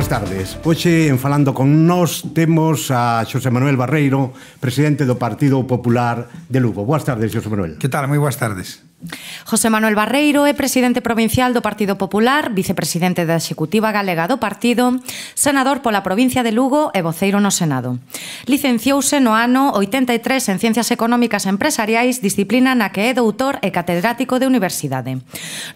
boas tardes. Hoxe, en Falando con Nós, temos a Xosé Manuel Barreiro, presidente do Partido Popular de Lugo. Boas tardes, Xosé Manuel. Que tal? Moi boas tardes. José Manuel Barreiro é presidente provincial do Partido Popular, vicepresidente da Executiva Galega do Partido, senador pola provincia de Lugo e voceiro no Senado. Licenciouse no ano 83 en Ciencias Económicas e Empresariais, disciplina na que é doutor e catedrático de universidade.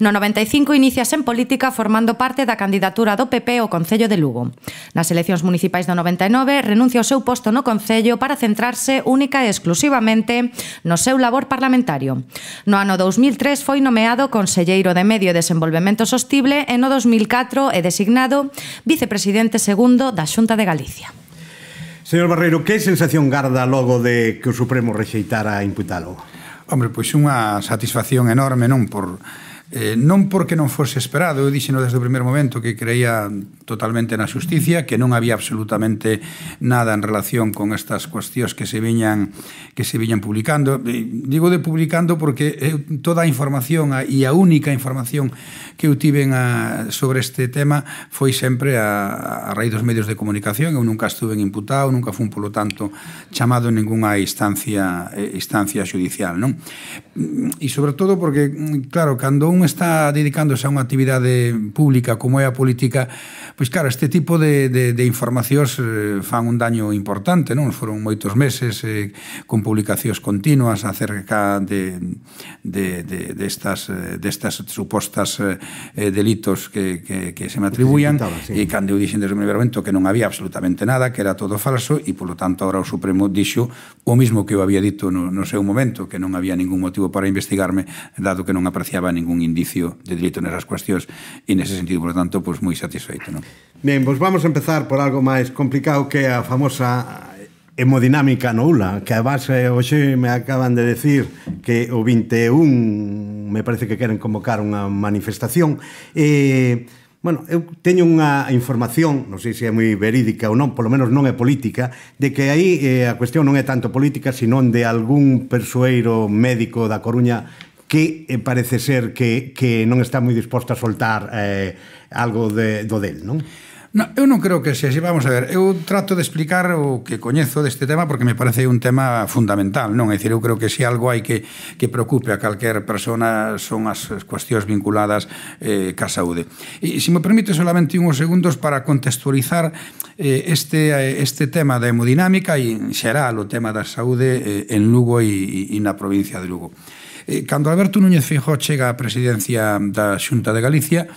No 95 inicias en política formando parte da candidatura do PP ao Concello de Lugo. Nas eleccións municipais do 99 renuncia ao seu posto no Concello para centrarse única e exclusivamente no seu labor parlamentario. No ano 2000 2003 foi nomeado Conselleiro de Medio e Desenvolvemento Sostible e no 2004 é designado Vicepresidente segundo da Xunta de Galicia. Señor Barreiro, que sensación garda logo de que o Supremo rexeitara imputalo? Hombre, pois unha satisfacción enorme, non? Por Eh, non porque non fose esperado, eu dixeno desde o primeiro momento que creía totalmente na xusticia, que non había absolutamente nada en relación con estas cuestións que se viñan que se viñan publicando. Eh, digo de publicando porque eu, eh, toda a información e a única información que eu tiven a, sobre este tema foi sempre a, a raíz dos medios de comunicación, eu nunca estuve imputado, nunca fun, polo tanto, chamado en ninguna instancia eh, instancia judicial, non? Mm, e sobre todo porque mm, claro, cando un está dedicándose a unha actividade pública como é a política, pois claro, este tipo de, de, de informacións eh, fan un daño importante, non? Foron moitos meses eh, con publicacións continuas acerca de, de, de, de estas, eh, de estas supostas eh, eh, delitos que, que, que se me atribuían, sí. e cando eu dixen desde o primeiro momento que non había absolutamente nada, que era todo falso, e polo tanto agora o Supremo dixo o mismo que eu había dito no, no seu momento, que non había ningún motivo para investigarme, dado que non apreciaba ningún indicio de delito nas cuestións e nese sentido, por tanto, pois moi satisfeito, non? Ben, vos vamos a empezar por algo máis complicado que a famosa hemodinámica nula, que a base eh, hoxe me acaban de decir que o 21 me parece que queren convocar unha manifestación e eh, Bueno, eu teño unha información, non sei se é moi verídica ou non, polo menos non é política, de que aí eh, a cuestión non é tanto política, sino de algún persoeiro médico da Coruña que eh, parece ser que, que non está moi disposta a soltar eh, algo de, do del, non? No, eu non creo que sea así, vamos a ver, eu trato de explicar o que coñezo deste tema porque me parece un tema fundamental, non? É dicir, eu creo que se algo hai que, que preocupe a calquer persona son as cuestións vinculadas eh, ca saúde. E se me permite solamente unhos segundos para contextualizar eh, este, este tema da hemodinámica e en xeral o tema da saúde eh, en Lugo e, e na provincia de Lugo. Eh, eh, cando Alberto Núñez Fijó chega á presidencia da Xunta de Galicia,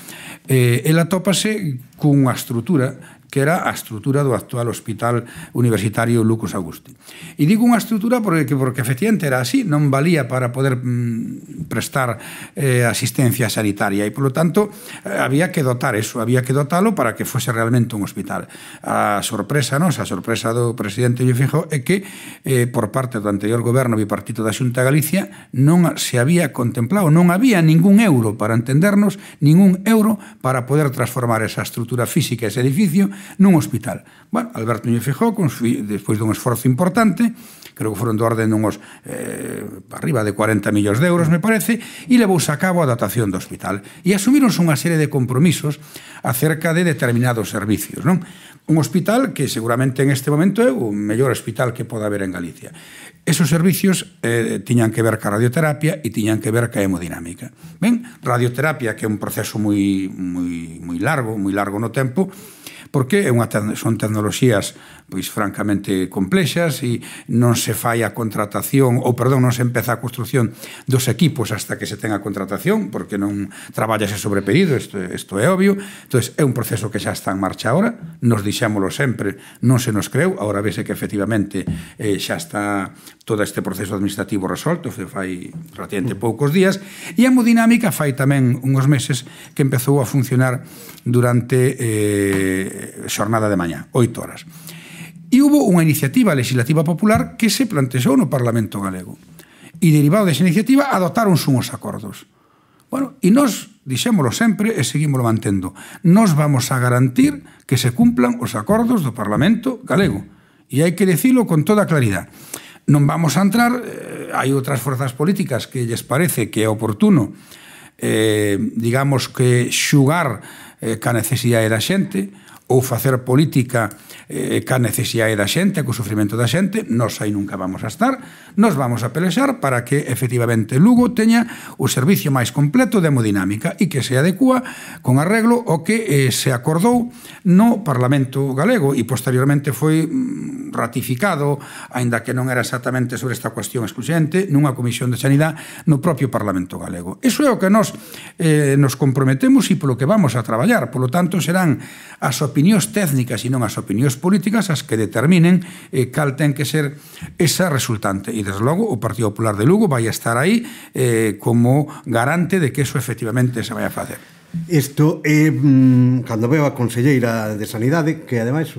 eh, el atópase cunha estrutura que era a estrutura do actual Hospital Universitario Lucas Augusti. E digo unha estrutura porque, porque efectivamente era así, non valía para poder mm, prestar eh, asistencia sanitaria e, polo tanto, eh, había que dotar eso, había que dotalo para que fose realmente un hospital. A sorpresa, non? a sorpresa do presidente Lle Fijo é que eh, por parte do anterior goberno bipartito da Xunta de Galicia non se había contemplado, non había ningún euro para entendernos, ningún euro para poder transformar esa estrutura física, ese edificio, nun hospital. Bueno, Alberto Núñez Fijó, despois dun esforzo importante, creo que foron do orden dunhos eh, arriba de 40 millóns de euros, me parece, e levou a cabo a datación do hospital. E asumiron unha serie de compromisos acerca de determinados servicios. Non? Un hospital que seguramente en este momento é o mellor hospital que poda haber en Galicia. Esos servicios eh, tiñan que ver ca radioterapia e tiñan que ver ca hemodinámica. Ben, radioterapia, que é un proceso moi, moi, moi largo, moi largo no tempo, porque é unha, son tecnoloxías pois francamente complexas e non se fai a contratación ou perdón, non se empeza a construción dos equipos hasta que se tenga a contratación porque non traballase sobre pedido isto, isto é obvio entonces é un proceso que xa está en marcha ahora nos dixámolo sempre, non se nos creu ahora vese que efectivamente eh, xa está todo este proceso administrativo resolto se fai relativamente poucos días e a Mudinámica fai tamén uns meses que empezou a funcionar durante eh, xornada de mañá, oito horas E hubo unha iniciativa legislativa popular que se plantexou no Parlamento galego. E derivado desa iniciativa adotaron unhos acordos. Bueno, e nós dixémolo sempre e seguímolo mantendo. Nos vamos a garantir que se cumplan os acordos do Parlamento galego. E hai que decilo con toda claridade. Non vamos a entrar, eh, hai outras forzas políticas que lles parece que é oportuno eh, digamos que xugar eh, ca necesidade da xente, ou facer política eh, ca necesidade da xente, co sufrimento da xente, nós aí nunca vamos a estar, nos vamos a pelexar para que efectivamente Lugo teña o servicio máis completo de hemodinámica e que se adecua con arreglo o que eh, se acordou no Parlamento galego e posteriormente foi mm, ratificado, aínda que non era exactamente sobre esta cuestión excluyente, nunha comisión de sanidade no propio Parlamento galego. Iso é o que nós eh, nos comprometemos e polo que vamos a traballar, polo tanto serán as opinións técnicas e non as opinións políticas as que determinen eh, cal ten que ser esa resultante. E, desde logo, o Partido Popular de Lugo vai estar aí eh, como garante de que eso efectivamente se vai a facer. Isto é eh, cando veo a conselleira de Sanidade que ademais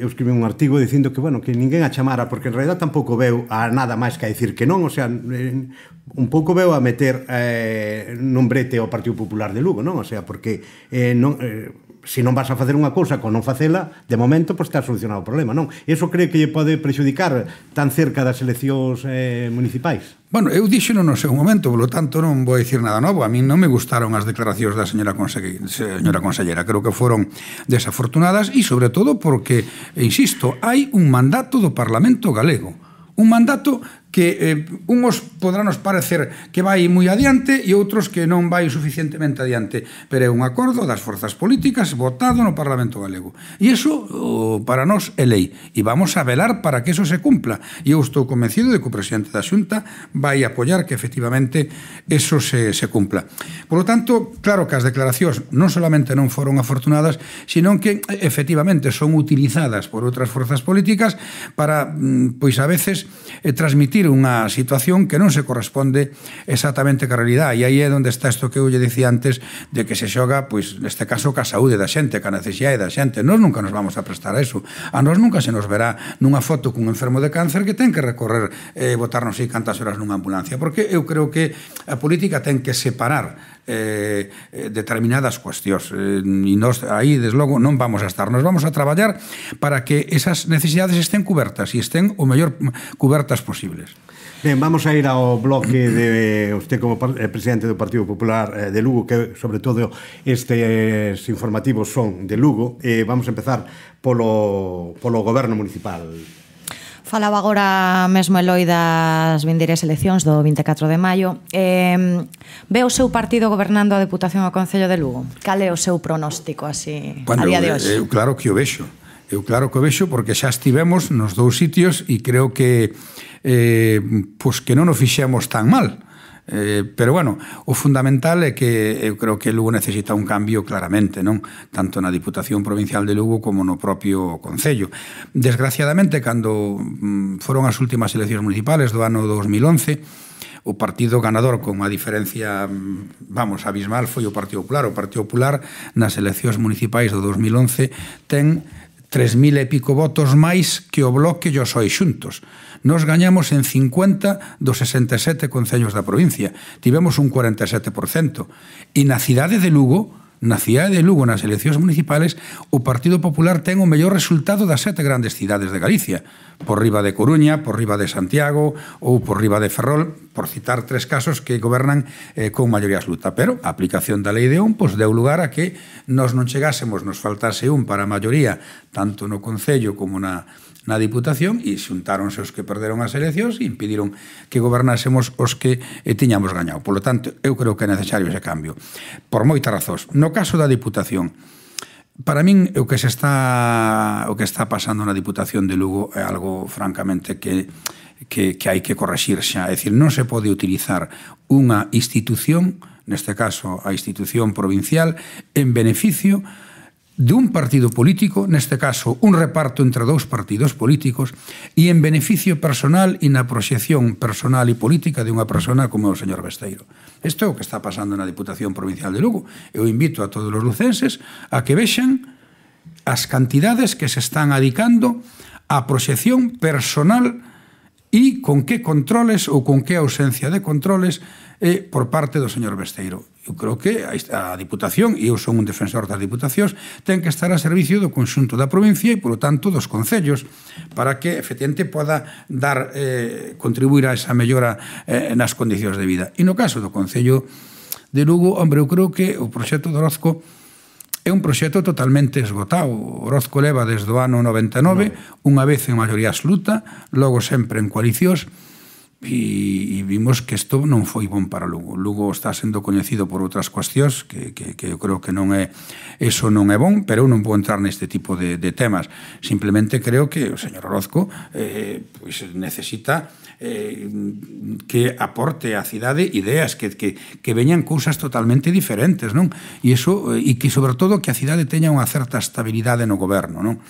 eu escribi un artigo dicindo que bueno, que ninguén a chamara porque en realidad tampouco veo a nada máis que a decir que non, o sea, un pouco veo a meter eh, nombrete ao Partido Popular de Lugo, non? O sea, porque eh, non eh, se non vas a facer unha cousa con non facela, de momento pois, está solucionado o problema, non? Eso cree que lle pode prexudicar tan cerca das eleccións eh, municipais? Bueno, eu non no seu momento, polo tanto non vou dicir nada novo. A min non me gustaron as declaracións da señora, conse señora consellera. Creo que foron desafortunadas e, sobre todo, porque, insisto, hai un mandato do Parlamento galego un mandato que eh, unhos podranos parecer que vai moi adiante e outros que non vai suficientemente adiante, pero é un acordo das forzas políticas votado no Parlamento Galego. E iso oh, para nós é lei e vamos a velar para que iso se cumpla. E eu estou convencido de que o presidente da Xunta vai apoiar que efectivamente eso se, se cumpla. Por lo tanto, claro que as declaracións non solamente non foron afortunadas, sino que efectivamente son utilizadas por outras forzas políticas para, mm, pois a veces, eh, transmitir transmitir unha situación que non se corresponde exactamente ca realidade. E aí é onde está isto que eu lle dicía antes de que se xoga, pois, neste caso, ca saúde da xente, ca necesidade da xente. Nós nunca nos vamos a prestar a eso. A nós nunca se nos verá nunha foto cun enfermo de cáncer que ten que recorrer e eh, botarnos aí cantas horas nunha ambulancia. Porque eu creo que a política ten que separar Eh, eh, determinadas cuestións eh, e nós aí desde logo non vamos a estar nos vamos a traballar para que esas necesidades estén cubertas e estén o mellor cubertas posibles Ben, vamos a ir ao bloque de eh, usted como eh, presidente do Partido Popular de Lugo, que sobre todo estes informativos son de Lugo. Eh, vamos a empezar polo, polo goberno municipal. Falaba agora mesmo Eloi das vindeiras eleccións do 24 de maio. Eh, ve o seu partido gobernando a Deputación ao Concello de Lugo? Cal é o seu pronóstico así bueno, a día de hoxe? Eu, eu claro que o vexo. Eu claro que o vexo porque xa estivemos nos dous sitios e creo que eh, pois que non o fixemos tan mal. Eh, pero bueno, o fundamental é que eu creo que Lugo necesita un cambio claramente, non? Tanto na Diputación Provincial de Lugo como no propio Concello. Desgraciadamente, cando mm, foron as últimas eleccións municipales do ano 2011, o partido ganador con unha diferencia, mm, vamos, abismal foi o Partido Popular. O Partido Popular nas eleccións municipais do 2011 ten 3.000 e pico votos máis que o Bloque e o Xuntos. Nos gañamos en 50 dos 67 concellos da provincia. Tivemos un 47%. E na cidade de Lugo, na cidade de Lugo nas eleccións municipais o Partido Popular ten o mellor resultado das sete grandes cidades de Galicia por riba de Coruña, por riba de Santiago ou por riba de Ferrol por citar tres casos que gobernan eh, con maioría absoluta, pero a aplicación da lei de un pois, deu lugar a que nos non chegásemos nos faltase un para a maioría tanto no Concello como na na Diputación e xuntáronse os que perderon as eleccións e impidiron que gobernásemos os que eh, tiñamos gañado. Por lo tanto, eu creo que é necesario ese cambio. Por moitas razóns. No caso da Diputación, Para min o que se está o que está pasando na Diputación de Lugo é algo francamente que que, que hai que corregir xa, é dicir, non se pode utilizar unha institución, neste caso a institución provincial, en beneficio dun partido político, neste caso un reparto entre dous partidos políticos, e en beneficio personal e na proxección personal e política de unha persona como o señor Besteiro. Isto é o que está pasando na Diputación Provincial de Lugo. Eu invito a todos os lucenses a que vexan as cantidades que se están adicando á proxección personal e con que controles ou con que ausencia de controles eh, por parte do señor Besteiro eu creo que a Diputación, e eu son un defensor das Diputacións, ten que estar a servicio do conxunto da provincia e, polo tanto, dos concellos, para que, efectivamente, poda dar, eh, contribuir a esa mellora eh, nas condicións de vida. E no caso do Concello de Lugo, hombre, eu creo que o proxecto de Orozco é un proxecto totalmente esgotado. Orozco leva desde o ano 99, no. unha vez en maioría absoluta, logo sempre en coalicións, E, e vimos que isto non foi bon para Lugo. Lugo está sendo coñecido por outras cuestións que, que, que eu creo que non é eso non é bon, pero eu non vou entrar neste tipo de, de temas. Simplemente creo que o señor Orozco eh, pois necesita eh, que aporte á cidade ideas que, que, que veñan cousas totalmente diferentes, non? E iso eh, e que sobre todo que a cidade teña unha certa estabilidade no goberno, non?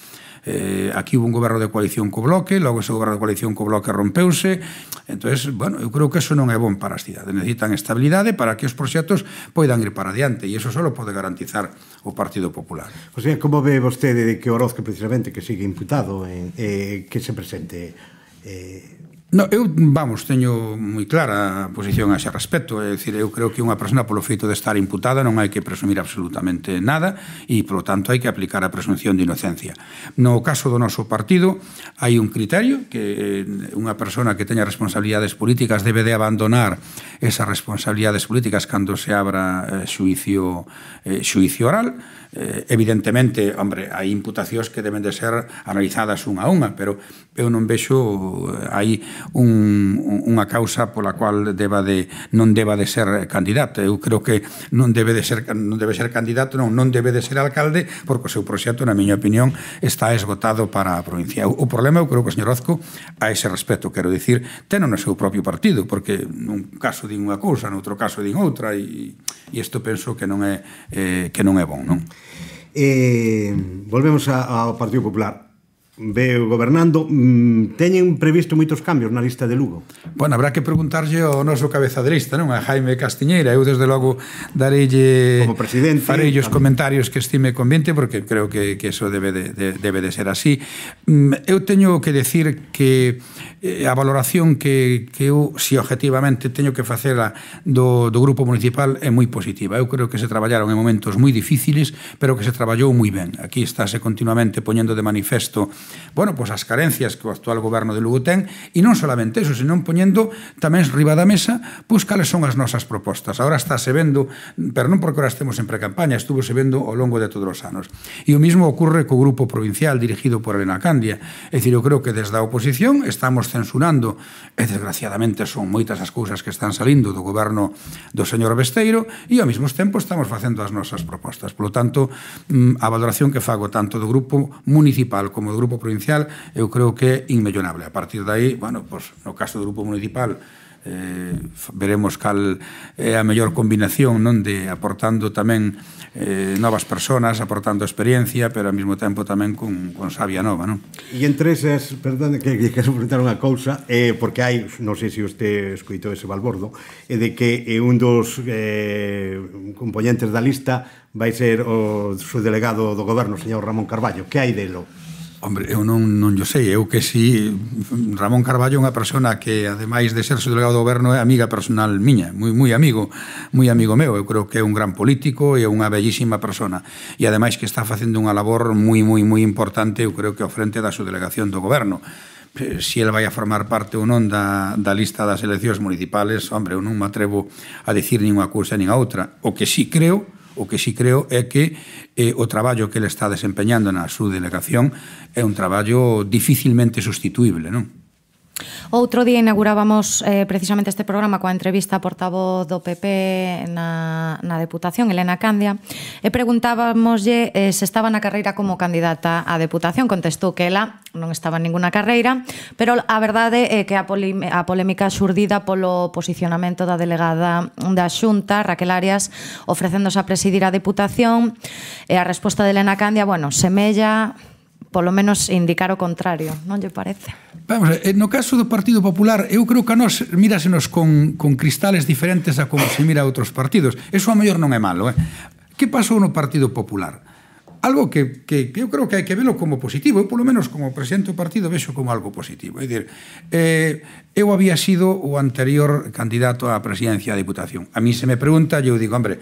eh, aquí hubo un goberno de coalición co bloque, logo ese goberno de coalición co bloque rompeuse, entonces, bueno, eu creo que eso non é bon para as cidades, necesitan estabilidade para que os proxectos poidan ir para adiante, e eso só pode garantizar o Partido Popular. O sea, como ve vostede de que Orozco, precisamente, que sigue imputado, en, eh, eh, que se presente eh, No, eu, vamos, teño moi clara a posición a ese respecto, é dicir, eu creo que unha persona polo feito de estar imputada non hai que presumir absolutamente nada e, polo tanto, hai que aplicar a presunción de inocencia. No caso do noso partido, hai un criterio que eh, unha persona que teña responsabilidades políticas debe de abandonar esas responsabilidades políticas cando se abra eh, xuicio, eh, xuicio oral, eh, evidentemente, hombre, hai imputacións que deben de ser analizadas unha a unha, pero eu non vexo eh, hai un, unha causa pola cual deba de, non deba de ser candidato. Eu creo que non debe de ser non debe ser candidato, non, non debe de ser alcalde, porque o seu proxecto, na miña opinión, está esgotado para a provincia. O, o problema, eu creo que o señor Ozco, a ese respecto, quero dicir, teno no seu propio partido, porque nun caso din unha cousa, noutro caso din outra, e, e isto penso que non é, eh, que non é bon, non? Eh, volvemos a, ao Partido Popular veo gobernando mm, teñen previsto moitos cambios na lista de Lugo? Bueno, habrá que preguntarlle ao noso cabeza de lista, non? A Jaime Castiñeira. Eu, desde logo, darelle... Como presidente... Farei os comentarios que estime convente, porque creo que, que eso debe de, de, debe de ser así. Mm, eu teño que decir que eh, a valoración que, que eu, si objetivamente, teño que facer a, do, do grupo municipal é moi positiva. Eu creo que se traballaron en momentos moi difíciles, pero que se traballou moi ben. Aquí estáse continuamente poñendo de manifesto bueno, pois as carencias que o actual goberno de Lugo ten e non solamente eso, senón poñendo tamén riba da mesa pois cales son as nosas propostas. Agora está se vendo, pero non porque ora estemos en precampaña, estuvo se vendo ao longo de todos os anos. E o mismo ocorre co grupo provincial dirigido por Elena Candia. É dicir, eu creo que desde a oposición estamos censurando e desgraciadamente son moitas as cousas que están salindo do goberno do señor Besteiro e ao mesmo tempo estamos facendo as nosas propostas. Por lo tanto, mm, a valoración que fago tanto do grupo municipal como do grupo provincial, eu creo que é inmellonable. A partir de aí, bueno, pues, no caso do grupo municipal, eh, veremos cal é a mellor combinación non de aportando tamén eh, novas persoas, aportando experiencia, pero ao mesmo tempo tamén con, con sabia nova, non? E entre esas, perdón, que que suplementar unha cousa, eh, porque hai, non sei se usted escoitou ese balbordo, eh, de que eh, un dos eh, componentes da lista vai ser o seu delegado do goberno, o señor Ramón Carballo. Que hai delo? Hombre, eu non, non yo sei, eu que si Ramón Carballo é unha persona que ademais de ser seu delegado do goberno é amiga personal miña, moi moi amigo, moi amigo meu, eu creo que é un gran político e unha bellísima persona e ademais que está facendo unha labor moi moi moi importante, eu creo que ao frente da súa delegación do goberno se eh, si el vai a formar parte ou non da, da lista das eleccións municipales, hombre, eu non me atrevo a dicir nin unha cousa nin a outra. O que sí creo o que si creo é que eh, o traballo que ele está desempeñando na súa delegación é un traballo dificilmente sustituible, non? Outro día inaugurábamos eh, precisamente este programa coa entrevista a portavoz do PP na, na Deputación, Elena Candia, e preguntábamoslle eh, se estaba na carreira como candidata á Deputación. Contestou que ela non estaba en ninguna carreira, pero a verdade é que a, poli, a polémica xurdida polo posicionamento da delegada da Xunta, Raquel Arias, ofrecéndose a presidir a Deputación, e a resposta de Elena Candia, bueno, semella polo menos indicar o contrario, non lle parece? Vamos, eh, no caso do Partido Popular, eu creo que a nós mirásenos con, con cristales diferentes a como se mira a outros partidos. Eso a mellor non é malo, eh? Que pasou no Partido Popular? algo que, que, que eu creo que hai que velo como positivo, eu polo menos como presidente do partido vexo como algo positivo. É dicir, eh, eu había sido o anterior candidato á presidencia da Diputación. A mí se me pregunta, eu digo, hombre,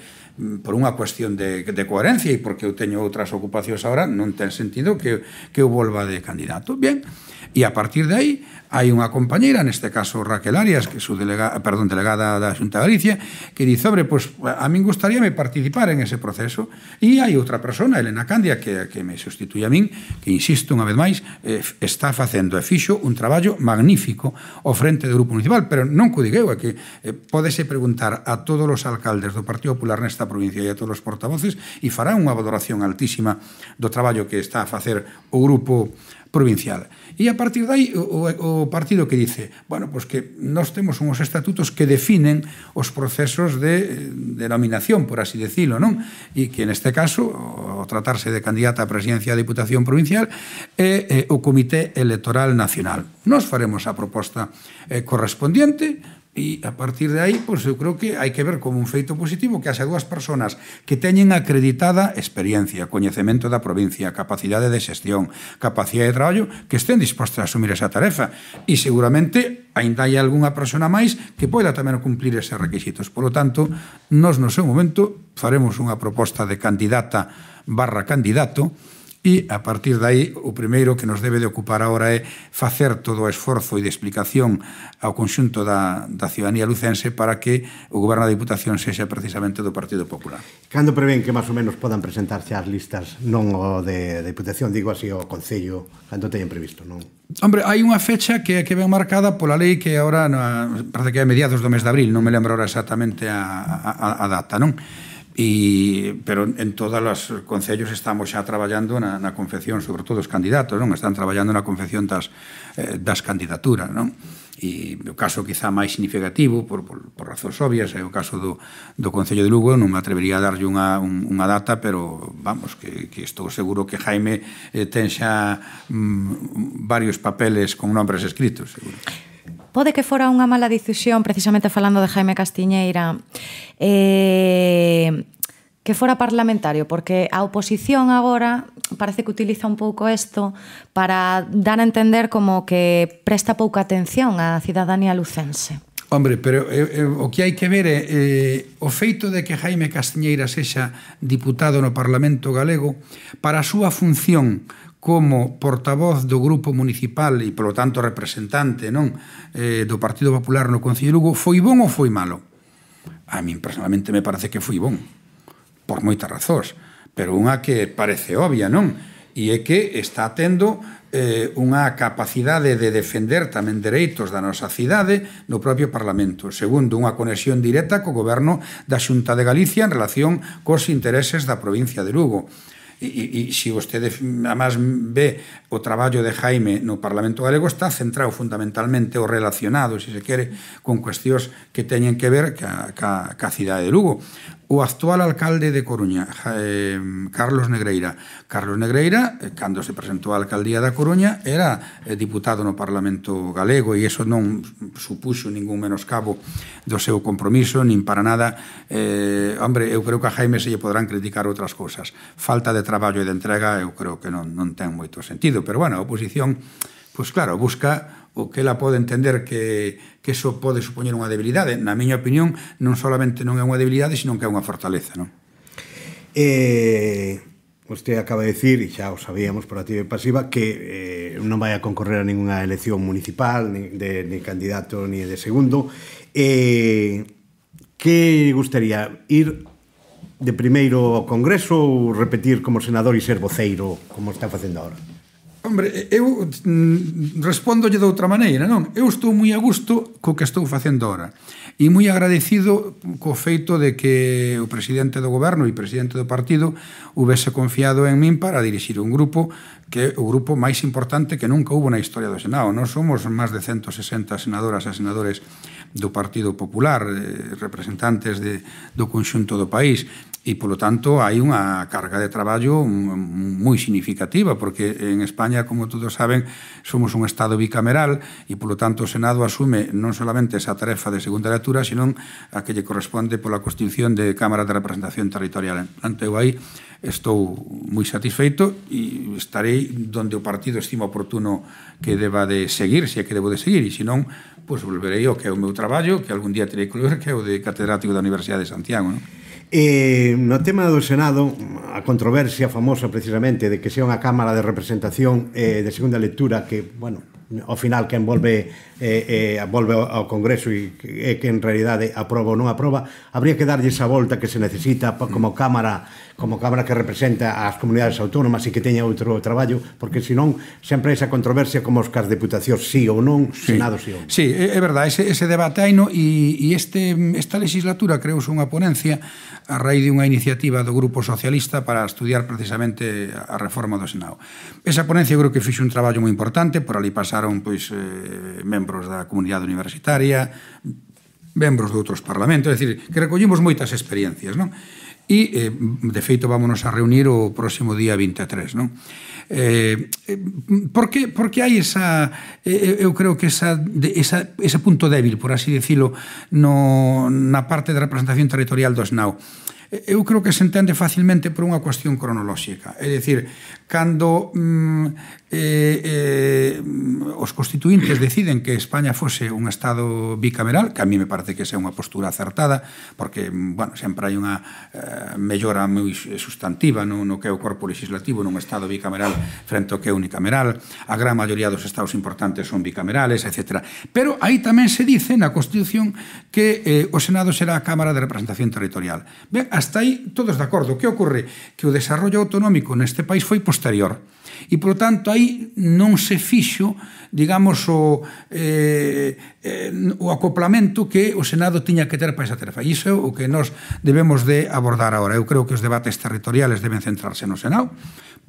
por unha cuestión de, de coherencia e porque eu teño outras ocupacións agora, non ten sentido que, que eu volva de candidato. Bien, e a partir de aí, hai unha compañeira, neste caso Raquel Arias, que é su delega, perdón, delegada da Xunta de Galicia, que dice, obre, pues, a min gustaríame participar en ese proceso. E hai outra persona, Elena Candia, que, que me sustituye a min, que, insisto, unha vez máis, eh, está facendo e fixo un traballo magnífico ao frente do Grupo Municipal, pero non co digueu, é que eh, podese preguntar a todos os alcaldes do Partido Popular nesta provincia e a todos os portavoces e fará unha valoración altísima do traballo que está a facer o Grupo Provincial. E a partir dai o, o partido que dice, bueno, pois pues que nós temos uns estatutos que definen os procesos de, de nominación, por así decirlo, non? E que en este caso, o tratarse de candidata a presidencia da Diputación Provincial, é, o Comité Electoral Nacional. Nós faremos a proposta eh, correspondiente, E a partir de aí, pois eu creo que hai que ver como un feito positivo que haxa dúas persoas que teñen acreditada experiencia, coñecemento da provincia, capacidade de xestión, capacidade de traballo, que estén dispostas a asumir esa tarefa. E seguramente ainda hai algunha persona máis que poida tamén cumplir eses requisitos. Por lo tanto, nos no seu momento faremos unha proposta de candidata barra candidato E, a partir dai, o primeiro que nos debe de ocupar agora é facer todo o esforzo e de explicación ao conxunto da, da ciudadanía lucense para que o goberno da Diputación sexa precisamente do Partido Popular. Cando prevén que máis ou menos podan presentarse as listas non o de, de Diputación, digo así o Concello, cando teñen previsto, non? Hombre, hai unha fecha que, que ven marcada pola lei que agora, parece que é mediados do mes de abril, non me lembro agora exactamente a, a, a data, non? E, pero en todos os concellos estamos xa traballando na, na confección, sobre todo os candidatos, non? Están traballando na confección das, eh, das candidaturas, non? E o caso quizá máis significativo, por, por, por razóns obvias, é o caso do, do Concello de Lugo, non me atrevería a darlle unha, unha data, pero vamos, que, que estou seguro que Jaime eh, ten xa mm, varios papeles con nombres escritos. Seguro pode que fora unha mala decisión, precisamente falando de Jaime Castiñeira, eh, que fora parlamentario, porque a oposición agora parece que utiliza un pouco isto para dar a entender como que presta pouca atención á cidadanía lucense. Hombre, pero eh, eh, o que hai que ver é eh, o feito de que Jaime Castiñeira sexa diputado no Parlamento Galego para a súa función como portavoz do grupo municipal e, polo tanto, representante non eh, do Partido Popular no Concello de Lugo, foi bon ou foi malo? A min personalmente me parece que foi bon, por moitas razóns, pero unha que parece obvia, non? E é que está tendo eh, unha capacidade de defender tamén dereitos da nosa cidade no propio Parlamento. Segundo, unha conexión directa co goberno da Xunta de Galicia en relación cos intereses da provincia de Lugo e, se vostede además ve o traballo de Jaime no Parlamento Galego está centrado fundamentalmente ou relacionado, se se quere, con cuestións que teñen que ver ca, ca, ca cidade de Lugo o actual alcalde de Coruña, eh, Carlos Negreira. Carlos Negreira, eh, cando se presentou á alcaldía da Coruña, era eh, diputado no Parlamento galego e eso non supuxo ningún menoscabo do seu compromiso, nin para nada. Eh, hombre, eu creo que a Jaime se lle podrán criticar outras cousas. Falta de traballo e de entrega, eu creo que non, non ten moito sentido. Pero, bueno, a oposición, pois pues, claro, busca o que ela pode entender que, que eso pode supoñer unha debilidade. Na miña opinión, non solamente non é unha debilidade, sino que é unha fortaleza. Non? Eh, Usted acaba de decir, e xa o sabíamos por activa e pasiva, que eh, non vai a concorrer a ninguna elección municipal, ni de ni candidato, ni de segundo. Eh, que gustaría? Ir de primeiro ao Congreso ou repetir como senador e ser voceiro, como está facendo agora? Hombre, eu mm, respondolle de outra maneira, non? Eu estou moi a gusto co que estou facendo ahora e moi agradecido co feito de que o presidente do goberno e presidente do partido hubese confiado en min para dirixir un grupo que é o grupo máis importante que nunca houve na historia do Senado. Nós somos máis de 160 senadoras e senadores do Partido Popular, eh, representantes de, do conxunto do país e, polo tanto, hai unha carga de traballo moi significativa, porque en España, como todos saben, somos un Estado bicameral e, polo tanto, o Senado asume non solamente esa tarefa de segunda lectura, senón a que lle corresponde pola Constitución de Cámara de Representación Territorial. Tanto eu aí estou moi satisfeito e estarei donde o partido estima oportuno que deba de seguir, se é que debo de seguir, e senón, pois volverei ao que é o meu traballo, que algún día terei que que é o de catedrático da Universidade de Santiago. Non? E no tema do Senado, a controversia famosa precisamente de que sea unha Cámara de Representación eh, de segunda lectura que, bueno, ao final que envolve eh, eh, volve ao Congreso e eh, que en realidade aproba ou non aproba, habría que darlle esa volta que se necesita como Cámara como Cámara que representa ás comunidades autónomas e que teña outro traballo, porque senón sempre esa controversia como os cas deputacións sí ou non, sí. senado sí ou non. Sí, é, é verdade, ese, ese debate aí no, e, e este, esta legislatura creou unha ponencia a raíz de unha iniciativa do Grupo Socialista para estudiar precisamente a reforma do Senado. Esa ponencia eu creo que fixe un traballo moi importante, por ali pasaron pois eh, membros da comunidade universitaria, membros de outros parlamentos, é dicir, que recollimos moitas experiencias, non? e, eh, de feito, vámonos a reunir o próximo día 23, non? Eh, eh porque, porque hai esa eh, eh, eu creo que esa, de, esa, ese punto débil, por así dicilo, no, na parte de representación territorial do SNAU eh, eu creo que se entende facilmente por unha cuestión cronolóxica. É dicir, cando mm, eh, eh, os constituintes deciden que España fose un Estado bicameral, que a mí me parece que sea unha postura acertada, porque, bueno, sempre hai unha eh, mellora moi sustantiva no, no que é o corpo legislativo nun Estado bicameral frente ao que é unicameral, a gran maioría dos Estados importantes son bicamerales, etc. Pero aí tamén se dice na Constitución que eh, o Senado será a Cámara de Representación Territorial. Ben, hasta aí todos de acordo. Que ocorre? Que o desarrollo autonómico neste país foi posterior posterior. E, por tanto, aí non se fixo, digamos, o, eh, eh, o acoplamento que o Senado tiña que ter para esa tarefa. E iso é o que nós debemos de abordar agora. Eu creo que os debates territoriales deben centrarse no Senado.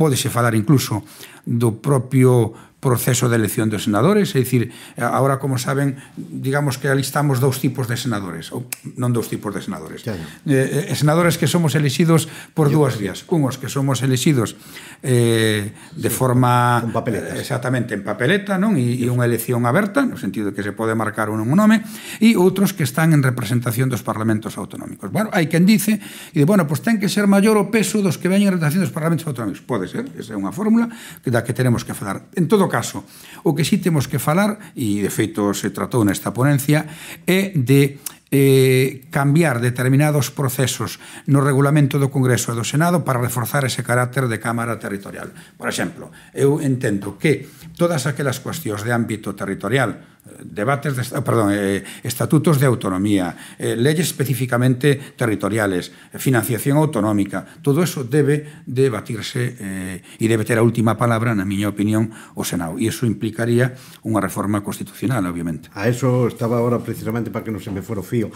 Pódese falar incluso do propio proceso de elección dos senadores, é dicir, agora como saben, digamos que alistamos dous tipos de senadores, ou non dous tipos de senadores. Eh, eh, senadores que somos elixidos por dúas vías. Unhos que somos elixidos eh, de sí, forma con papeleta, eh, exactamente en papeleta, non? E, e unha elección aberta, no sentido que se pode marcar un, nome, e outros que están en representación dos parlamentos autonómicos. Bueno, hai quen dice, e de, bueno, pois pues ten que ser maior o peso dos que veñen en representación dos parlamentos autonómicos. Pode ser, esa é unha fórmula que da que tenemos que falar. En todo caso, o que si sí temos que falar, e de feito se tratou nesta ponencia, é de eh, cambiar determinados procesos no regulamento do Congreso e do Senado para reforzar ese carácter de Cámara Territorial. Por exemplo, eu entendo que todas aquelas cuestións de ámbito territorial debates de, oh, perdón, eh, estatutos de autonomía, eh, leyes específicamente territoriales, financiación autonómica, todo eso debe debatirse eh, e debe ter a última palabra, na miña opinión, o Senado. E iso implicaría unha reforma constitucional, obviamente. A eso estaba ahora precisamente para que non se me fuera o fío.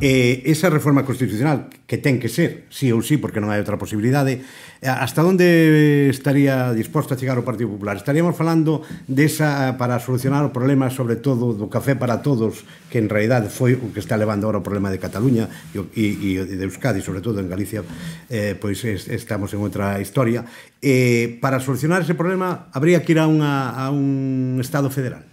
Eh, esa reforma constitucional que ten que ser, sí ou sí, porque non hai outra posibilidade, Eh, hasta onde estaría disposto a chegar o Partido Popular? Estaríamos falando desa eh, para solucionar o problema, sobre todo, do café para todos, que en realidad foi o que está levando agora o problema de Cataluña e, e, e de Euskadi, sobre todo en Galicia, eh, pois es, estamos en outra historia. Eh, para solucionar ese problema, habría que ir a, unha, a un Estado federal?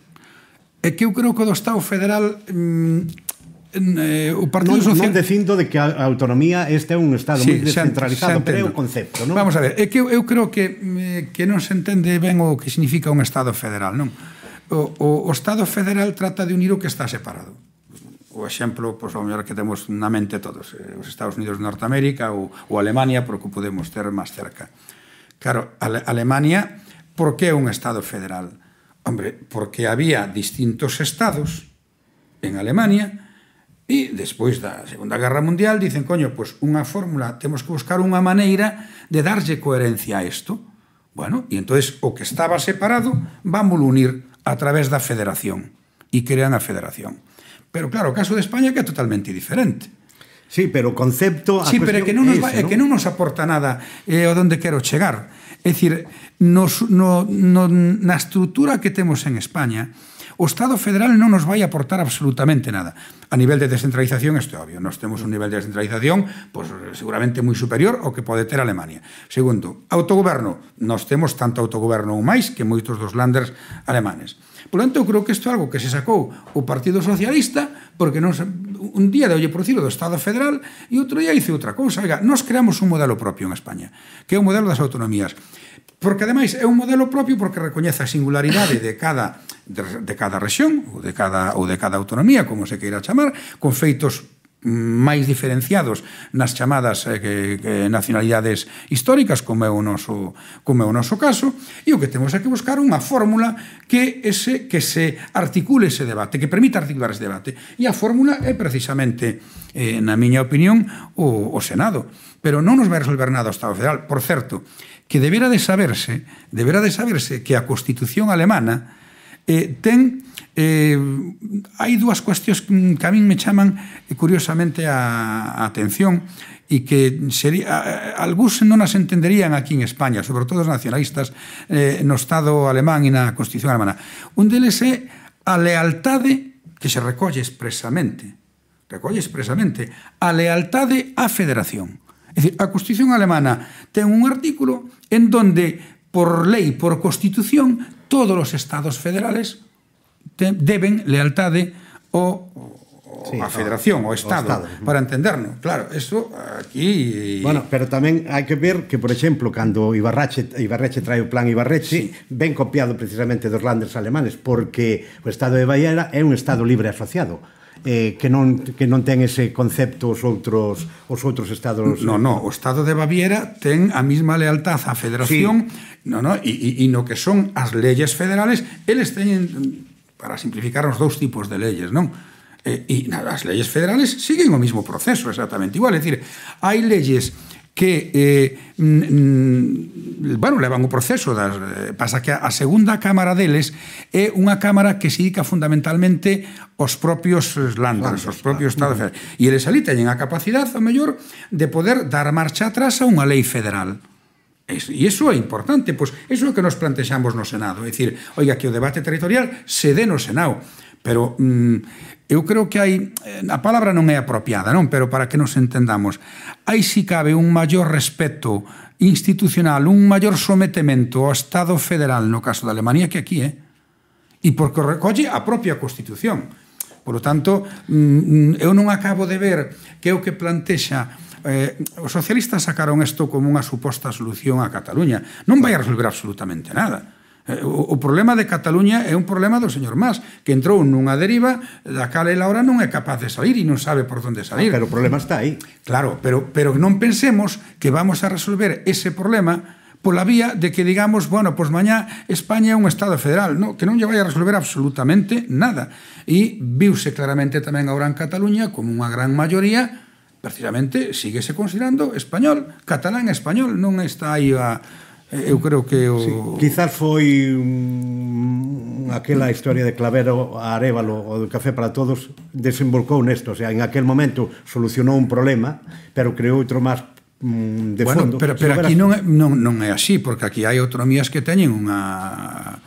É que eu creo que do Estado federal... mm, eh, o Partido non, Social... Non decindo de que a autonomía este é un Estado sí, moi descentralizado, xa, xa pero é o concepto, non? Vamos a ver, é que eu, eu creo que, eh, que non se entende ben o que significa un Estado federal, non? O, o, o Estado federal trata de unir o que está separado. O exemplo, pois, pues, ao mellor que temos na mente todos, eh, os Estados Unidos de Norteamérica ou, ou Alemania, porque podemos ter máis cerca. Claro, Ale Alemania, por que un Estado federal? Hombre, porque había distintos estados en Alemania E despois da Segunda Guerra Mundial dicen, coño, pois unha fórmula, temos que buscar unha maneira de darlle coherencia a isto. Bueno, e entonces o que estaba separado vamos unir a través da federación e crean a federación. Pero claro, o caso de España que é totalmente diferente. Sí, pero o concepto... A sí, pero é que non nos, va, ese, ¿no? é que non nos aporta nada eh, o donde quero chegar. É dicir, nos, no, no, na estrutura que temos en España, o Estado federal non nos vai aportar absolutamente nada. A nivel de descentralización, isto é obvio, nós temos un nivel de descentralización pois, seguramente moi superior ao que pode ter Alemania. Segundo, autogoberno, nós temos tanto autogoberno ou máis que moitos dos landers alemanes. Por tanto, eu creo que isto é algo que se sacou o Partido Socialista porque non se, un día de olle por do Estado Federal e outro día hice outra cousa. Oiga, nós creamos un modelo propio en España, que é o modelo das autonomías. Porque ademais é un modelo propio porque recoñece a singularidade de cada de, de cada rexión ou de cada ou de cada autonomía, como se queira chamar, con feitos máis diferenciados nas chamadas eh, que, que, nacionalidades históricas, como é o noso, como é o noso caso, e o que temos é que buscar unha fórmula que ese que se articule ese debate, que permita articular ese debate. E a fórmula é precisamente, eh, na miña opinión, o, o Senado. Pero non nos vai resolver nada o Estado federal. Por certo, que deberá de saberse, deberá de saberse que a Constitución alemana eh, ten eh, hai dúas cuestións que mm, a min me chaman eh, curiosamente a, a atención e que sería, algúns non as entenderían aquí en España, sobre todo os nacionalistas eh, no Estado alemán e na Constitución alemana. Un deles é a lealtade que se recolle expresamente, recolle expresamente, a lealtade á Federación. É dicir, a Constitución alemana ten un artículo en donde por lei, por Constitución, todos os estados federales te, deben lealtade ao sí, a Federación, o Estado, o Estado, para entendernos. Claro, eso aquí... Eh, bueno, pero tamén hai que ver que, por exemplo, cando Ibarrache, Ibarrache trae o plan Ibarrache, sí. ben copiado precisamente dos landes alemanes, porque o Estado de Baviera é un Estado libre asociado eh, que non que non ten ese concepto os outros os outros estados. No, no, o estado de Baviera ten a mesma lealtad á Federación, sí. no, no, e, e no que son as leyes federales, eles teñen para simplificar os dous tipos de leyes, non? E, eh, e nada, as leyes federales siguen o mismo proceso exactamente igual, é dicir, hai leyes que eh, mm, bueno, levan o proceso das, eh, pasa que a segunda cámara deles é unha cámara que se dedica fundamentalmente os propios landers, os propios claro. estados e eles ali teñen a capacidade o mellor de poder dar marcha atrás a unha lei federal E iso é importante, pois iso é o que nos plantexamos no Senado, é dicir, oiga, que o debate territorial se dé no Senado, pero mm, Eu creo que hai, eh, a palabra non é apropiada, non, pero para que nos entendamos, hai si cabe un maior respeto institucional, un maior sometemento ao Estado federal no caso da Alemania que aquí, eh? E porque recolle a propia Constitución. Por lo tanto, mm, mm, eu non acabo de ver que é o que plantexa eh, os socialistas sacaron isto como unha suposta solución a Cataluña. Non vai a resolver absolutamente nada Eh, o, problema de Cataluña é un problema do señor Mas, que entrou nunha deriva da cal ela ahora non é capaz de salir e non sabe por onde ah, salir. Ah, pero o problema está aí. Claro, pero, pero non pensemos que vamos a resolver ese problema pola vía de que digamos, bueno, pois mañá España é un Estado federal, no, que non lle vai a resolver absolutamente nada. E viuse claramente tamén agora en Cataluña como unha gran maioría precisamente síguese considerando español, catalán español, non está aí a Eh, eu creo que o... Sí, quizás foi aquela historia de Clavero a Arevalo o do Café para Todos desembolcou nesto, o sea, en aquel momento solucionou un problema, pero creou outro máis de mm, de bueno, fondo. Pero, pero aquí non é, non, non é así, porque aquí hai autonomías que teñen unha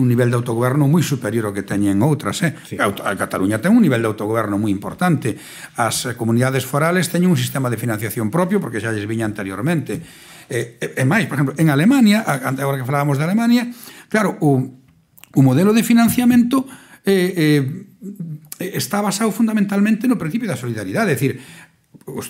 un nivel de autogoverno moi superior ao que teñen outras, eh? Sí. A Cataluña ten un nivel de autogoverno moi importante. As comunidades forales teñen un sistema de financiación propio porque xa lles viña anteriormente E, eh, e, eh, e máis, por exemplo, en Alemania, antes agora que falábamos de Alemania, claro, o, o modelo de financiamento eh, eh, eh está basado fundamentalmente no principio da solidaridade, é dicir,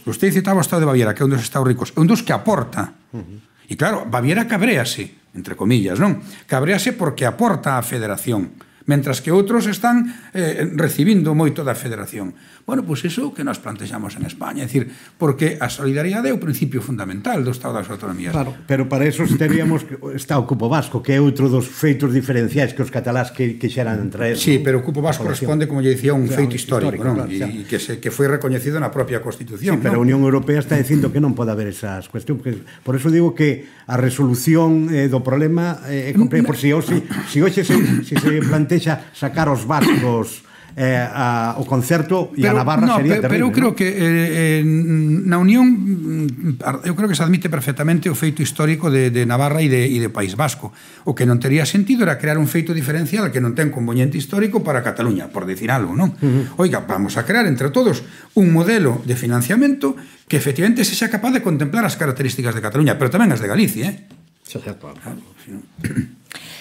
usted citaba o Estado de Baviera, que é un dos estados ricos, é un dos que aporta. Uh -huh. E claro, Baviera cabréase, entre comillas, non? Cabréase porque aporta á federación mentras que outros están eh, recibindo moito da federación. Bueno, pois iso que nos plantexamos en España, é dicir, porque a solidaridade é o principio fundamental do Estado das Autonomías. Claro, pero para eso teríamos está o cupo vasco, que é outro dos feitos diferenciais que os catalás que, que xeran entre eles. Sí, ¿no? pero o cupo vasco corresponde, como lle dicía, un claro, feito histórico, histórico non? Claro, e que, se, que foi recoñecido na propia Constitución. Sí, ¿no? pero a Unión Europea está dicindo que non pode haber esas cuestións. Porque, por eso digo que a resolución eh, do problema eh, é por si hoxe, si hoxe se, si se plantea plantexa sacar os vascos eh, a, o concerto e a Navarra no, sería terrible. Pero eu creo que eh, eh, na Unión mm, eu creo que se admite perfectamente o feito histórico de, de Navarra e de, e de País Vasco. O que non teria sentido era crear un feito diferencial que non ten componente histórico para Cataluña, por decir algo, non? Uh -huh. Oiga, vamos a crear entre todos un modelo de financiamento que efectivamente se sea capaz de contemplar as características de Cataluña, pero tamén as de Galicia, eh? xa, claro. claro si no.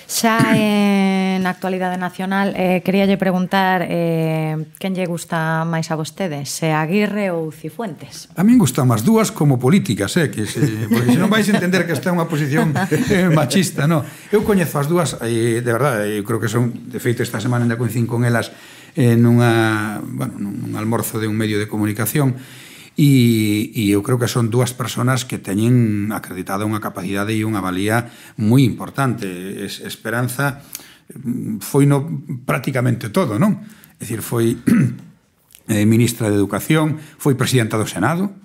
Xa en actualidade nacional, eh, quería lle preguntar eh, quen lle gusta máis a vostedes, se Aguirre ou Cifuentes? A min gustan máis dúas como políticas, eh, que se, porque se non vais entender que está unha posición eh, machista, no. Eu coñezo as dúas, eh, de verdade, eu creo que son, de feito, esta semana ainda coincín con elas eh, nunha, bueno, nun almorzo de un medio de comunicación, e, e eu creo que son dúas persoas que teñen acreditada unha capacidade e unha valía moi importante. Es, Esperanza mm, foi no prácticamente todo, non? É dicir, foi eh, ministra de Educación, foi presidenta do Senado,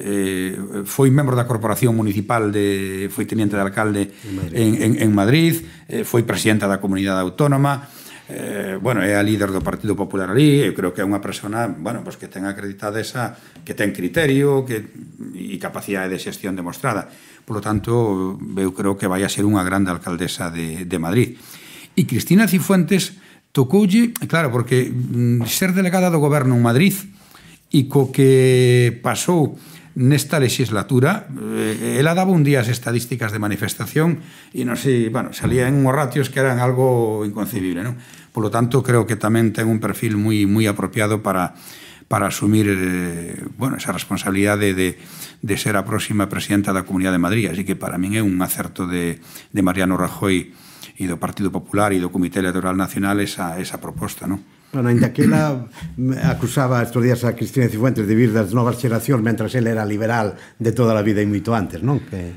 eh, foi membro da corporación municipal de foi teniente de alcalde en Madrid, en, en, en Madrid eh, foi presidenta da comunidade autónoma eh, bueno, é a líder do Partido Popular ali, eu creo que é unha persona, bueno, pois pues que ten acreditada esa, que ten criterio, que e capacidade de xestión demostrada. Por lo tanto, eu creo que vai a ser unha grande alcaldesa de, de Madrid. E Cristina Cifuentes tocoulle, claro, porque mm, ser delegada do goberno en Madrid e co que pasou nesta legislatura eh, ela daba un día as estadísticas de manifestación e non sei, bueno, salían unhos ratios que eran algo inconcebible, non? Por lo tanto, creo que tamén ten un perfil moi moi apropiado para para asumir eh, bueno, esa responsabilidade de, de, de ser a próxima presidenta da Comunidade de Madrid. Así que para min é un acerto de, de Mariano Rajoy e do Partido Popular e do Comité Electoral Nacional esa, esa proposta, non? Bueno, en aquella acusaba estos días a Cristina Cifuentes de vir das novas xeracións mentras ele era liberal de toda a vida e moito antes, non? Que...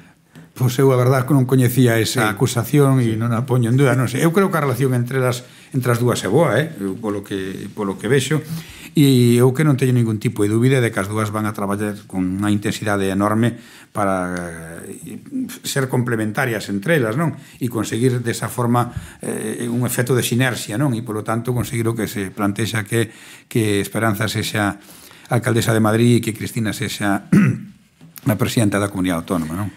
Pois eu a verdade que non coñecía esa sí. acusación sí. e non a poño en duda, non sei. Eu creo que a relación entre as entre as dúas é boa, eh? Eu, polo que polo que vexo. E eu que non teño ningún tipo de dúbida de que as dúas van a traballar con unha intensidade enorme para eh, ser complementarias entre elas, non? E conseguir desa forma eh, un efecto de sinerxia, non? E polo tanto conseguir o que se plantexa que que Esperanza sexa alcaldesa de Madrid e que Cristina sexa a presidenta da Comunidade Autónoma, non?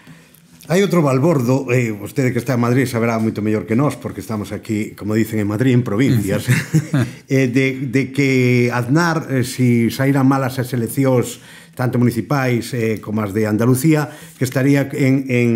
Hai outro balbordo, eh, vostede que está en Madrid saberá moito mellor que nós, porque estamos aquí, como dicen en Madrid, en provincias, eh, de, de que Aznar, eh, si saíran malas as eleccións tanto municipais eh, como as de Andalucía, que estaría en, en,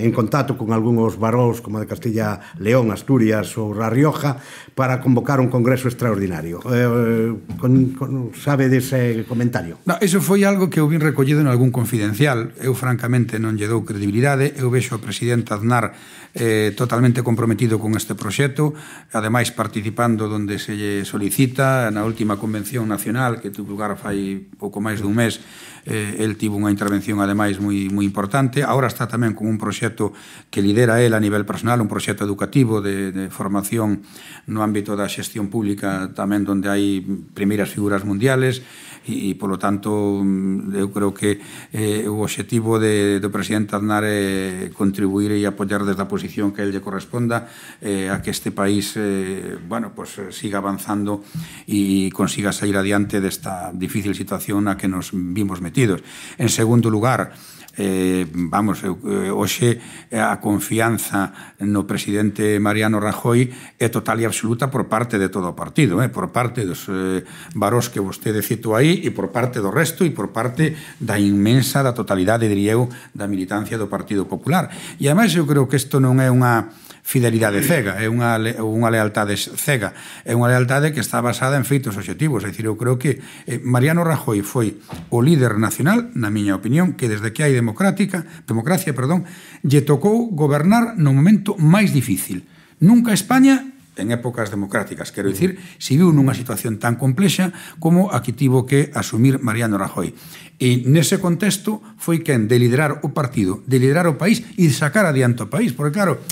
en contacto con algúns baróns como de Castilla León, Asturias ou La Rioja para convocar un congreso extraordinario. Eh, con, con, sabe dese comentario? No, eso foi algo que eu vin recollido en algún confidencial. Eu, francamente, non lle dou credibilidade. Eu vexo o presidente Aznar eh, totalmente comprometido con este proxecto, ademais participando donde se lle solicita na última convención nacional que tuvo lugar fai pouco máis dun mes mes eh, el tivo unha intervención ademais moi, moi importante. Ahora está tamén con un proxecto que lidera el a nivel personal, un proxecto educativo de, de formación no ámbito da xestión pública tamén donde hai primeiras figuras mundiales, e, e polo tanto mm, eu creo que eh, o objetivo de, do presidente Aznar é contribuir e apoiar desde a posición que ele corresponda eh, a que este país eh, bueno, pues, eh, siga avanzando e consiga sair adiante desta difícil situación a que nos vimos metidos. En segundo lugar, eh, vamos, eu, eh, hoxe eh, a confianza no presidente Mariano Rajoy é total e absoluta por parte de todo o partido, eh, por parte dos eh, varós que vostede cito aí e por parte do resto e por parte da inmensa, da totalidade, diría eu, da militancia do Partido Popular. E ademais eu creo que isto non é unha fidelidade cega, é unha, unha lealtade cega, é unha lealtade que está basada en feitos objetivos, é dicir, eu creo que eh, Mariano Rajoy foi o líder nacional, na miña opinión, que desde que hai democrática, democracia, perdón, lle tocou gobernar no momento máis difícil. Nunca España en épocas democráticas, quero dicir, se viu nunha situación tan complexa como a que tivo que asumir Mariano Rajoy. E nese contexto foi quen de liderar o partido, de liderar o país e de sacar adiante o país, porque claro,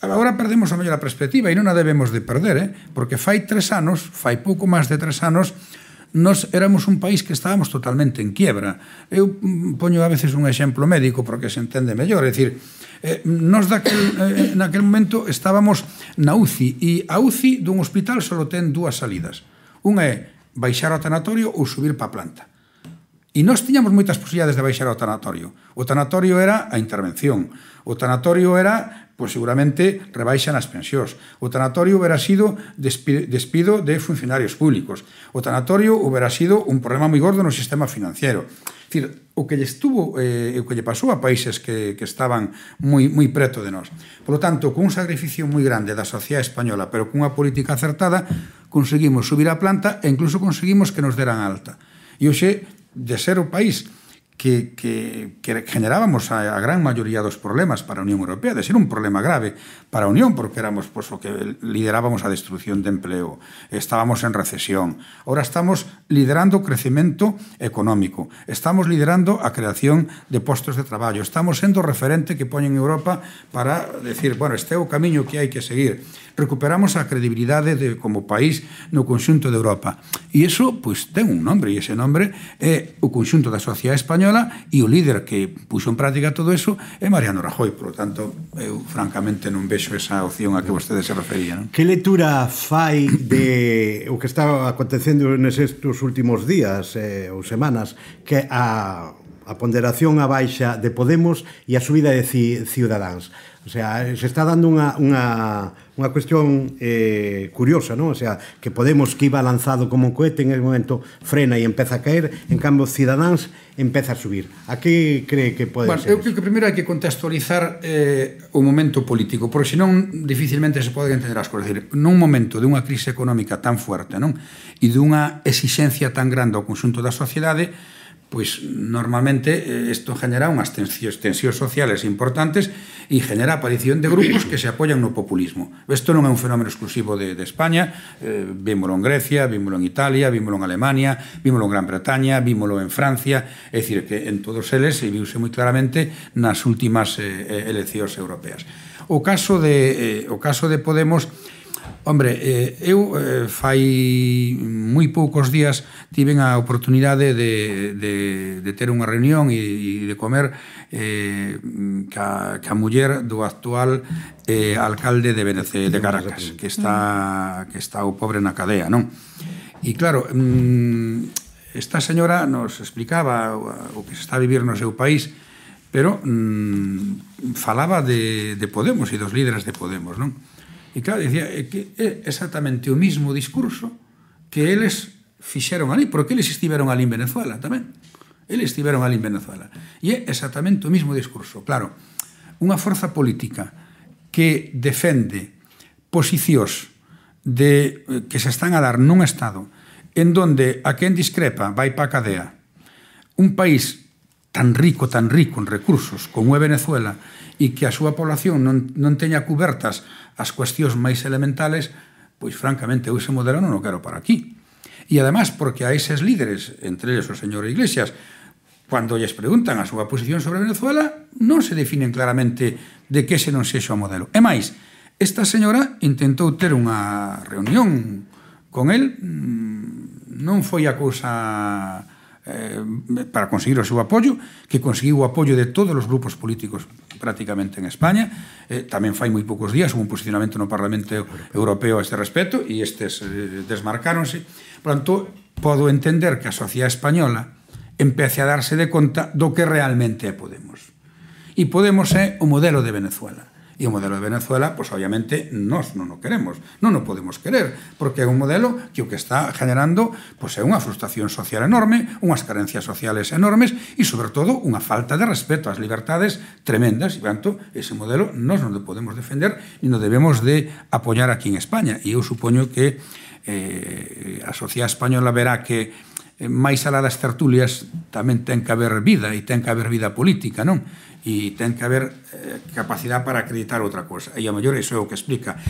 Agora perdemos a mellora perspectiva e non a debemos de perder, eh? porque fai tres anos, fai pouco máis de tres anos, nos éramos un país que estábamos totalmente en quiebra. Eu mm, poño a veces un exemplo médico porque se entende mellor, é dicir, eh, nos daquel, eh, eh naquel momento estábamos na UCI e a UCI dun hospital só ten dúas salidas. Unha é baixar ao tanatorio ou subir pa planta. E nós tiñamos moitas posibilidades de baixar ao tanatorio. O tanatorio era a intervención. O tanatorio era pois seguramente rebaixan as pensións. O tanatorio verá sido despido de funcionarios públicos. O tanatorio verá sido un problema moi gordo no sistema financiero. Dicir, o que lle estuvo, eh, o que lle pasou a países que, que estaban moi, moi preto de nós. Por lo tanto, cun sacrificio moi grande da sociedade española, pero cunha política acertada, conseguimos subir a planta e incluso conseguimos que nos deran alta. E hoxe, de ser o país que, que, que generábamos a, a gran maioría dos problemas para a Unión Europea, de ser un problema grave para a Unión, porque éramos pois, pues, o que liderábamos a destrucción de empleo, estábamos en recesión, ahora estamos liderando o crecemento económico, estamos liderando a creación de postos de traballo, estamos sendo referente que poñen Europa para decir, bueno, este é o camiño que hai que seguir. Recuperamos a credibilidade de, como país no conxunto de Europa. E iso, pois, ten un nombre, e ese nombre é o conxunto da sociedade española e o líder que puxo en práctica todo iso é Mariano Rajoy. Por lo tanto, eu, francamente, non vexo esa opción a que vostede se refería. Non? Que lectura fai de o que está acontecendo nestes nos últimos días eh, ou semanas que a, a ponderación a baixa de Podemos e a subida de Ci, Ciudadanos. O sea, se está dando unha, unha, unha cuestión eh, curiosa, non? O sea, que Podemos que iba lanzado como un cohete en ese momento frena e empeza a caer, en cambio Ciudadans empeza a subir. A que cree que pode bueno, ser? Eu creo que primeiro hai que contextualizar eh, o momento político, porque senón dificilmente se poden entender as cousas. Decir, nun momento de unha crise económica tan fuerte, non? E dunha exixencia tan grande ao conxunto da sociedade, pois normalmente isto eh, genera unhas tensións, tensións sociales importantes e genera a aparición de grupos que se apoian no populismo. Isto non é un fenómeno exclusivo de, de España, eh, vímolo en Grecia, vímolo en Italia, vímolo en Alemania, vímolo en Gran Bretaña, vímolo en Francia, é dicir, que en todos eles se viuse moi claramente nas últimas eh, eh eleccións europeas. O caso de, eh, o caso de Podemos Hombre, eh, eu eh, fai moi poucos días tiven a oportunidade de, de, de ter unha reunión e, e de comer eh, ca, ca muller do actual eh, alcalde de, Venece, de Caracas, que está, que está o pobre na cadea, non? E claro, mm, esta señora nos explicaba o que se está a vivir no seu país, pero mm, falaba de, de Podemos e dos líderes de Podemos, non? E claro, dicía que é exactamente o mismo discurso que eles fixeron ali, porque eles estiveron ali en Venezuela tamén. Eles estiveron ali en Venezuela. E é exactamente o mismo discurso. Claro, unha forza política que defende posicións de, eh, que se están a dar nun Estado en donde a quen discrepa vai pa cadea. Un país tan rico, tan rico en recursos como é Venezuela e que a súa población non, non teña cubertas as cuestións máis elementales, pois francamente eu ese modelo non o quero para aquí. E ademais, porque a eses líderes, entre eles o señor Iglesias, cando lles preguntan a súa posición sobre Venezuela, non se definen claramente de que se non sexa o modelo. E máis, esta señora intentou ter unha reunión con el, mm, non foi a cousa Eh, para conseguir o seu apoio, que conseguiu o apoio de todos os grupos políticos prácticamente en España. Eh, tamén fai moi poucos días un posicionamento no Parlamento Europeo a este respecto e estes eh, desmarcáronse. Por tanto, podo entender que a sociedade española empece a darse de conta do que realmente é Podemos. E Podemos é o modelo de Venezuela e o modelo de Venezuela, pues obviamente nós non o queremos, non o podemos querer, porque é un modelo que o que está generando pues, é unha frustración social enorme, unhas carencias sociales enormes e, sobre todo, unha falta de respeto ás libertades tremendas, e, tanto, ese modelo nós non o podemos defender e non debemos de apoiar aquí en España. E eu supoño que eh, a sociedade española verá que Eh, máis alá das tertulias tamén ten que haber vida e ten que haber vida política, non? E ten que haber eh, capacidade para acreditar outra cosa. E a mellor iso é o que explica.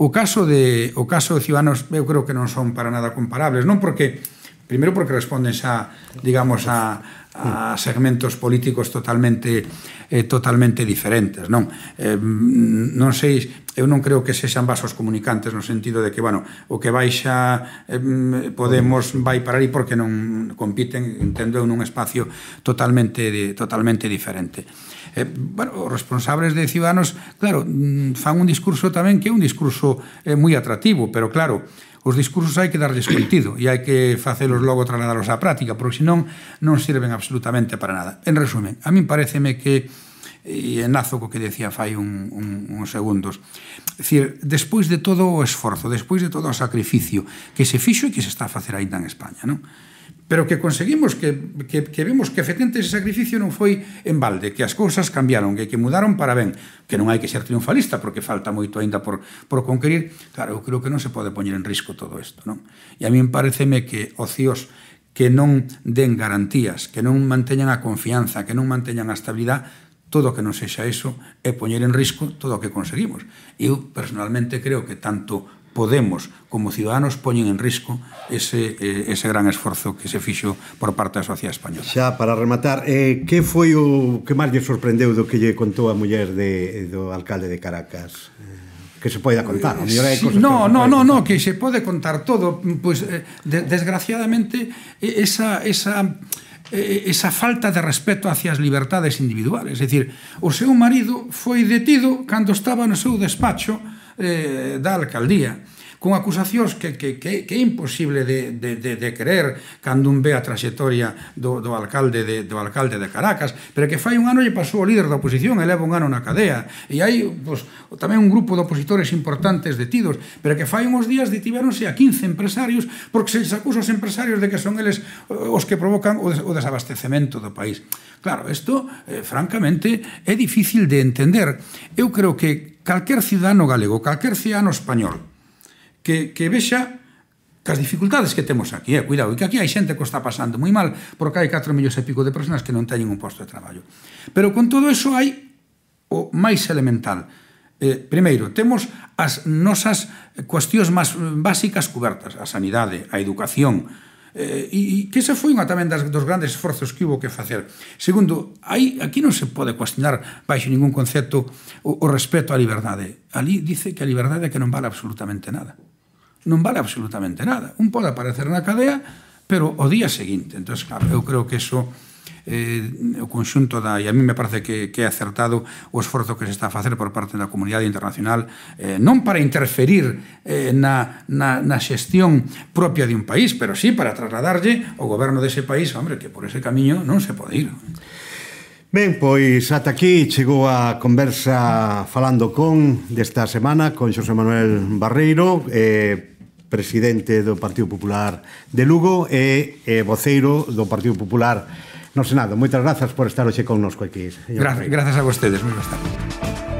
O caso de o caso de Ciudadanos eu creo que non son para nada comparables, non porque primeiro porque responden xa, digamos, a a segmentos políticos totalmente eh, totalmente diferentes, non? Eh, mm, non sei, eu non creo que sexan vasos comunicantes no sentido de que, bueno, o que baixa eh, mm, Podemos vai para ali porque non compiten, entendo, nun espacio totalmente de, totalmente diferente. Eh, bueno, os responsables de Ciudadanos, claro, mm, fan un discurso tamén que é un discurso eh, moi atractivo, pero claro, Os discursos hai que darles contido e hai que facelos logo trasladalos á práctica, porque senón non sirven absolutamente para nada. En resumen, a min pareceme que e enazo co que decía fai un, un, uns segundos. Cir, despois de todo o esforzo, despois de todo o sacrificio que se fixo e que se está a facer aínda en España, non? pero que conseguimos que, que, que vemos que efectivamente ese sacrificio non foi en balde, que as cousas cambiaron, que, que mudaron para ben, que non hai que ser triunfalista porque falta moito aínda por, por conquerir, claro, eu creo que non se pode poñer en risco todo isto, non? E a mí me pareceme que ocios que non den garantías, que non manteñan a confianza, que non manteñan a estabilidade, todo o que non sexa iso é poñer en risco todo o que conseguimos. Eu personalmente creo que tanto Podemos, como ciudadanos, poñen en risco ese, eh, ese gran esforzo que se fixo por parte da sociedade española. Xa, para rematar, eh, que foi o que máis lle sorprendeu do que lle contou a muller de, do alcalde de Caracas? Eh, que se poida contar, eh, mellor no, que no, no, no, que se pode contar todo, pois pues, eh, de, desgraciadamente esa esa esa falta de respeto hacia as libertades individuales. É dicir, o seu marido foi detido cando estaba no seu despacho eh, da alcaldía con acusacións que, que, que, que é imposible de, de, de, de querer cando un ve a traxetoria do, do alcalde de, do alcalde de Caracas, pero que fai un ano lle pasou o líder da oposición e leva un ano na cadea. E hai pues, tamén un grupo de opositores importantes detidos, pero que fai uns días detiveronse a 15 empresarios porque se acusa os empresarios de que son eles os que provocan o, des, o desabastecemento do país. Claro, isto, eh, francamente, é difícil de entender. Eu creo que calquer cidadano galego, calquer cidadano español que, que vexa as dificultades que temos aquí, eh, cuidado, e que aquí hai xente que está pasando moi mal, porque hai 4 millóns e pico de personas que non teñen un posto de traballo. Pero con todo eso hai o máis elemental. Eh, primeiro, temos as nosas cuestións máis básicas cobertas, a sanidade, a educación, Eh, e, e que esa foi unha tamén das, dos grandes esforzos que hubo que facer. Segundo, hai, aquí non se pode cuestionar baixo ningún concepto o, o respeto á liberdade. Ali dice que a liberdade é que non vale absolutamente nada. Non vale absolutamente nada. Un pode aparecer na cadea, pero o día seguinte. Entón, claro, eu creo que eso eh, o conxunto da, e a mí me parece que, que é acertado o esforzo que se está a facer por parte da comunidade internacional eh, non para interferir eh, na, na, na xestión propia de un país, pero sí para trasladarlle o goberno dese país, hombre, que por ese camiño non se pode ir. Ben, pois ata aquí chegou a conversa falando con desta semana con Xosé Manuel Barreiro, eh, presidente do Partido Popular de Lugo e eh, voceiro do Partido Popular No Senado. Moitas grazas por estar hoxe connosco aquí. Gra grazas a vostedes, moi bastante.